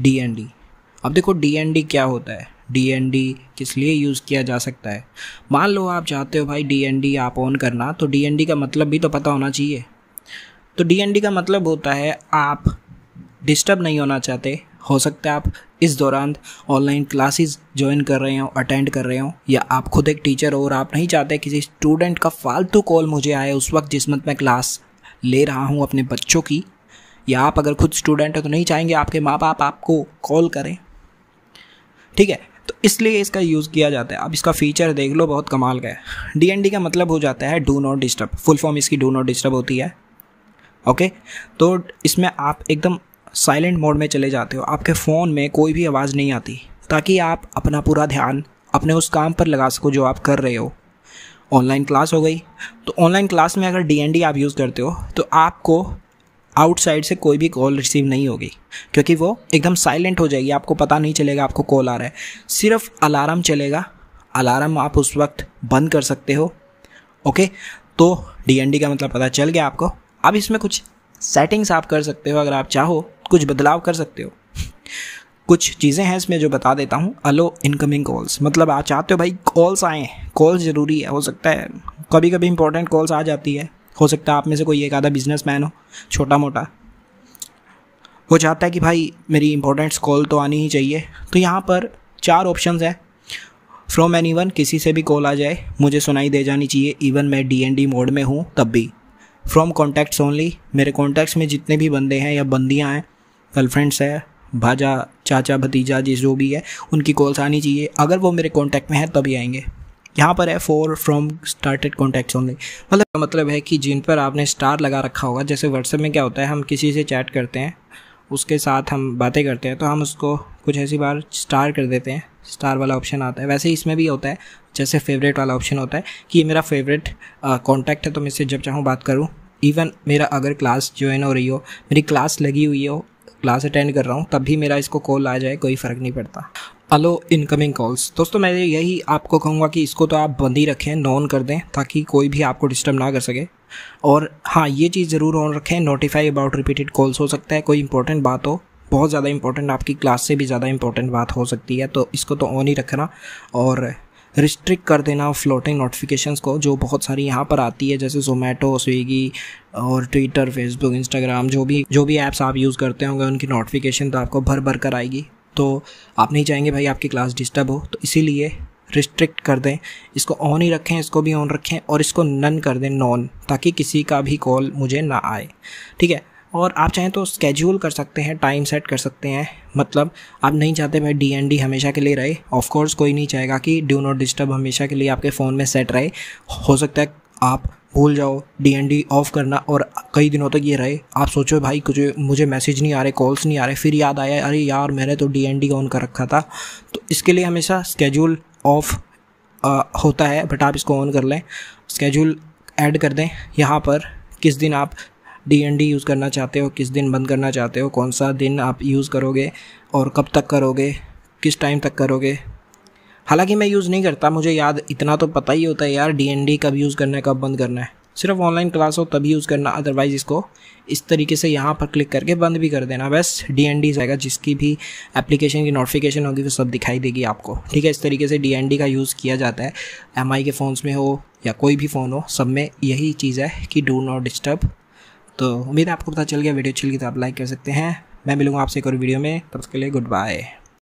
D N D अब देखो D N D क्या होता है डी एन डी किस लिए यूज़ किया जा सकता है मान लो आप चाहते हो भाई डी एन डी आप ऑन करना तो डी एन डी का मतलब भी तो पता होना चाहिए तो डी एन डी का मतलब होता है आप डिस्टर्ब नहीं होना चाहते हो सकता है आप इस दौरान ऑनलाइन क्लासेस ज्वाइन कर रहे हो अटेंड कर रहे हो या आप खुद एक टीचर हो और आप नहीं चाहते किसी स्टूडेंट का फालतू कॉल मुझे आए उस वक्त जिसमत मैं क्लास ले रहा हूँ अपने बच्चों की या आप अगर खुद स्टूडेंट हो तो नहीं चाहेंगे आपके माँ बाप आपको कॉल करें ठीक है तो इसलिए इसका यूज़ किया जाता है अब इसका फीचर देख लो बहुत कमाल का है डी एन डी का मतलब हो जाता है do not disturb full form इसकी डू नॉट डिस्टर्ब होती है ओके तो इसमें आप एकदम साइलेंट मोड में चले जाते हो आपके फ़ोन में कोई भी आवाज़ नहीं आती ताकि आप अपना पूरा ध्यान अपने उस काम पर लगा सको जो आप कर रहे हो ऑनलाइन क्लास हो गई तो ऑनलाइन क्लास में अगर डी आप यूज़ करते हो तो आपको आउटसाइड से कोई भी कॉल रिसीव नहीं होगी क्योंकि वो एकदम साइलेंट हो जाएगी आपको पता नहीं चलेगा आपको कॉल आ रहा है सिर्फ अलार्म चलेगा अलार्म आप उस वक्त बंद कर सकते हो ओके तो डी का मतलब पता चल गया आपको अब इसमें कुछ सेटिंग्स आप कर सकते हो अगर आप चाहो कुछ बदलाव कर सकते हो कुछ चीज़ें हैं इसमें जो बता देता हूँ अलो इनकमिंग कॉल्स मतलब आप चाहते हो भाई कॉल्स आएँ कॉल्स ज़रूरी है हो सकता है कभी कभी इंपॉर्टेंट कॉल्स आ जाती है हो सकता है आप में से कोई एक आधा बिजनेस मैन हो छोटा मोटा वो चाहता है कि भाई मेरी इंपॉर्टेंट कॉल तो आनी ही चाहिए तो यहाँ पर चार ऑप्शन हैं फ्रॉम एनी वन किसी से भी कॉल आ जाए मुझे सुनाई दे जानी चाहिए इवन मैं डी एन डी मोड में हूँ तब भी फ्रॉम कॉन्टैक्ट्स ओनली मेरे कॉन्टैक्ट्स में जितने भी बंदे हैं या बंदियाँ हैं गर्लफ्रेंड्स है भाजा चाचा भतीजा जिस जो भी है उनकी कॉल्स आनी चाहिए अगर वो मेरे कॉन्टैक्ट में हैं तभी आएंगे यहाँ पर है for from starred contacts only मतलब मतलब है कि जिन पर आपने स्टार लगा रखा होगा जैसे व्हाट्सएप में क्या होता है हम किसी से चैट करते हैं उसके साथ हम बातें करते हैं तो हम उसको कुछ ऐसी बार स्टार कर देते हैं स्टार वाला ऑप्शन आता है वैसे इसमें भी होता है जैसे फेवरेट वाला ऑप्शन होता है कि ये मेरा फेवरेट कॉन्टैक्ट है तो मैं इससे जब चाहूँ बात करूँ इवन मेरा अगर क्लास ज्वाइन हो रही हो मेरी क्लास लगी हुई हो क्लास अटेंड कर रहा हूँ तब भी मेरा इसको कॉल आ जाए कोई फ़र्क नहीं पड़ता अलो इनकमिंग कॉल्स दोस्तों मैं यही आपको कहूँगा कि इसको तो आप बंद ही रखें नॉन कर दें ताकि कोई भी आपको डिस्टर्ब ना कर सके और हाँ ये चीज़ ज़रूर ऑन रखें नोटिफाई अबाउट रिपीटेड कॉल्स हो सकता है कोई इंपॉर्टेंट बात हो बहुत ज़्यादा इंपॉर्टेंट आपकी क्लास से भी ज़्यादा इंपॉर्टेंट बात हो सकती है तो इसको तो ऑन ही रखना और रिस्ट्रिक्ट कर देना फ्लोटिंग नोटिफिकेशंस को जो बहुत सारी यहाँ पर आती है जैसे जोमेटो स्विगी और ट्विटर फेसबुक इंस्टाग्राम जो भी जो भी ऐप्स आप यूज़ करते होंगे उनकी नोटिफिकेशन तो आपको भर भर कर आएगी तो आप नहीं चाहेंगे भाई आपकी क्लास डिस्टर्ब हो तो इसीलिए रिस्ट्रिक्ट कर दें इसको ऑन ही रखें इसको भी ऑन रखें और इसको नन कर दें नॉन ताकि किसी का भी कॉल मुझे ना आए ठीक है और आप चाहें तो स्केड्यूल कर सकते हैं टाइम सेट कर सकते हैं मतलब आप नहीं चाहते भाई डी एन डी हमेशा के लिए रहे ऑफ़ कोर्स कोई नहीं चाहेगा कि ड्यू नॉट डिस्टर्ब हमेशा के लिए आपके फ़ोन में सेट रहे हो सकता है आप भूल जाओ डी ऑफ करना और कई दिनों तक ये रहे आप सोचो भाई कुछ मुझे मैसेज नहीं आ रहे कॉल्स नहीं आ रहे फिर याद आया अरे यार मैंने तो डी ऑन कर रखा था तो इसके लिए हमेशा स्केड्यूल ऑफ होता है बट आप इसको ऑन कर लें स्केड्यूल ऐड कर दें यहाँ पर किस दिन आप डी एन डी यूज़ करना चाहते हो किस दिन बंद करना चाहते हो कौन सा दिन आप यूज़ करोगे और कब तक करोगे किस टाइम तक करोगे हालांकि मैं यूज़ नहीं करता मुझे याद इतना तो पता ही होता है यार डी कब यूज़ करना है कब बंद करना है सिर्फ ऑनलाइन क्लास हो तभी यूज़ करना अदरवाइज़ इसको इस तरीके से यहाँ पर क्लिक करके बंद भी कर देना बस डी एन डी जाएगा जिसकी भी एप्लीकेशन की नोटिफिकेशन होगी वो सब दिखाई देगी आपको ठीक है इस तरीके से डी एन डी का यूज़ किया जाता है एम आई के फ़ोन्स में हो या कोई भी फ़ोन हो सब में यही चीज़ है कि डू नॉट डिस्टर्ब तो उम्मीद है आपको पता चल गया वीडियो अच्छी लगी तो आप लाइक कर सकते हैं मैं मिलूँगा आपसे एक और वीडियो में तब तक के लिए गुड बाय